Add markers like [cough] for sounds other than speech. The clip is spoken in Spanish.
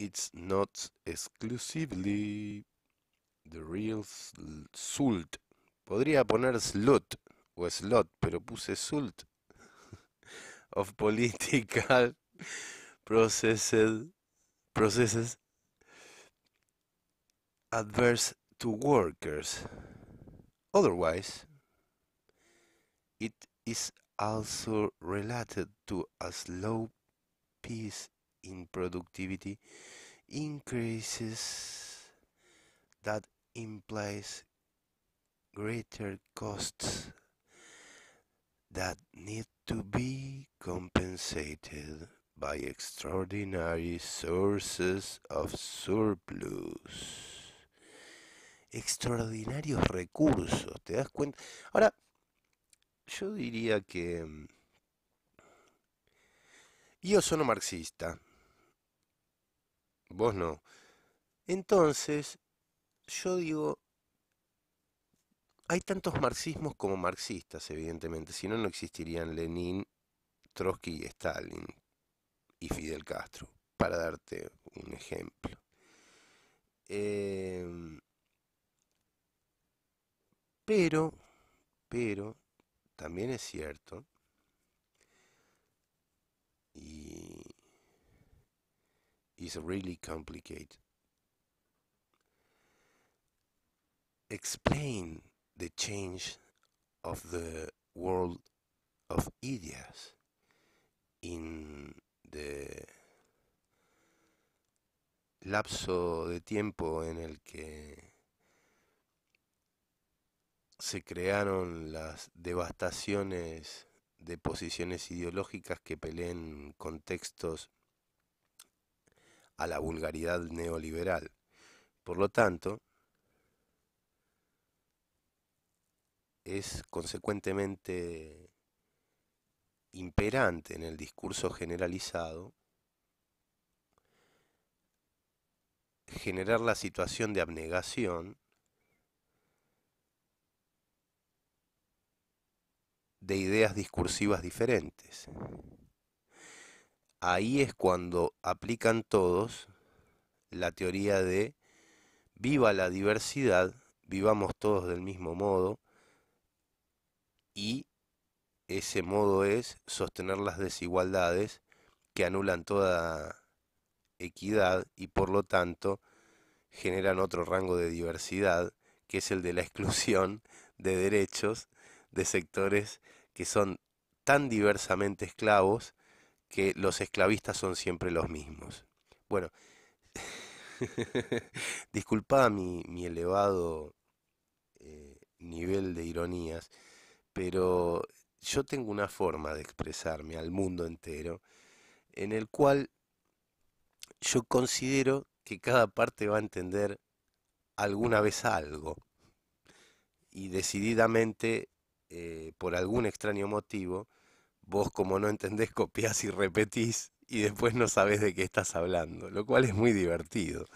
it's not exclusively the real sult. Podría poner slut o slot, pero puse sult [laughs] of political [laughs] processes, processes adverse to workers. Otherwise, it is also related to a slow peace in productivity increases that implies greater costs that need to be compensated by extraordinary sources of surplus. Extraordinarios recursos, ¿te das cuenta? Ahora, yo diría que... Mm, yo soy marxista, vos no. Entonces, yo digo, hay tantos marxismos como marxistas, evidentemente, si no, no existirían Lenin, Trotsky y Stalin y Fidel Castro, para darte un ejemplo. Em, pero, pero, también es cierto really complicated. Explain the change of the world of ideas in the lapso de tiempo en el que se crearon las devastaciones de posiciones ideológicas que peleen contextos a la vulgaridad neoliberal. Por lo tanto, es consecuentemente imperante en el discurso generalizado generar la situación de abnegación de ideas discursivas diferentes ahí es cuando aplican todos la teoría de viva la diversidad, vivamos todos del mismo modo y ese modo es sostener las desigualdades que anulan toda equidad y por lo tanto generan otro rango de diversidad que es el de la exclusión de derechos de sectores que son tan diversamente esclavos que los esclavistas son siempre los mismos. Bueno, [laughs] disculpa mi, elevado eh, nivel de ironías, pero yo tengo una forma de expresarme al mundo entero en el cual yo considero que cada parte va a entender alguna vez algo y decididamente eh, por algún extraño motivo vos como no entendés, copias y repetís y después no sabés de qué estás hablando, lo cual es muy divertido.